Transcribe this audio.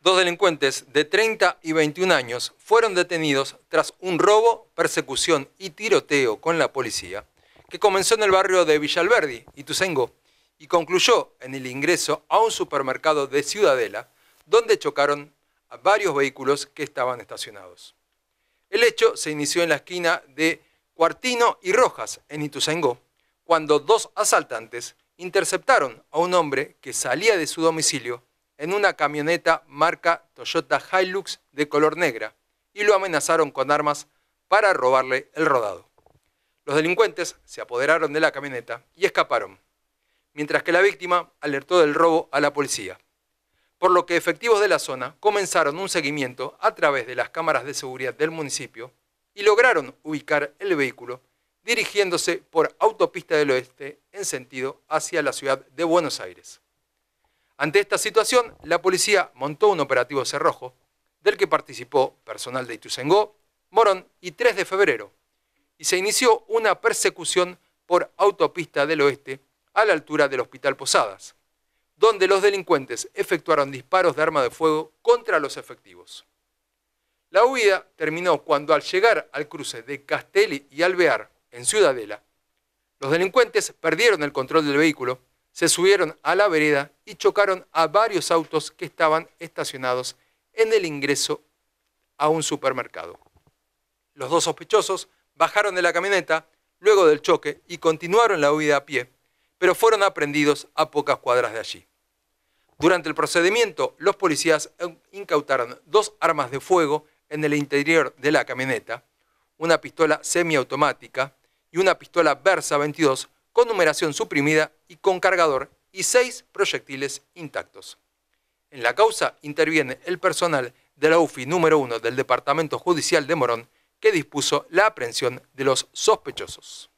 Dos delincuentes de 30 y 21 años fueron detenidos tras un robo, persecución y tiroteo con la policía que comenzó en el barrio de Villalverdi, Ituzaingó, y concluyó en el ingreso a un supermercado de Ciudadela, donde chocaron a varios vehículos que estaban estacionados. El hecho se inició en la esquina de Cuartino y Rojas, en Ituzaingó, cuando dos asaltantes interceptaron a un hombre que salía de su domicilio en una camioneta marca Toyota Hilux de color negra y lo amenazaron con armas para robarle el rodado. Los delincuentes se apoderaron de la camioneta y escaparon, mientras que la víctima alertó del robo a la policía, por lo que efectivos de la zona comenzaron un seguimiento a través de las cámaras de seguridad del municipio y lograron ubicar el vehículo dirigiéndose por autopista del oeste en sentido hacia la ciudad de Buenos Aires. Ante esta situación, la policía montó un operativo cerrojo, del que participó personal de Itusengó, Morón y 3 de febrero, y se inició una persecución por autopista del oeste a la altura del Hospital Posadas, donde los delincuentes efectuaron disparos de arma de fuego contra los efectivos. La huida terminó cuando al llegar al cruce de Castelli y Alvear, en Ciudadela, los delincuentes perdieron el control del vehículo se subieron a la vereda y chocaron a varios autos que estaban estacionados en el ingreso a un supermercado. Los dos sospechosos bajaron de la camioneta luego del choque y continuaron la huida a pie, pero fueron aprendidos a pocas cuadras de allí. Durante el procedimiento, los policías incautaron dos armas de fuego en el interior de la camioneta, una pistola semiautomática y una pistola Versa 22 con numeración suprimida y con cargador, y seis proyectiles intactos. En la causa interviene el personal de la UFI número 1 del Departamento Judicial de Morón, que dispuso la aprehensión de los sospechosos.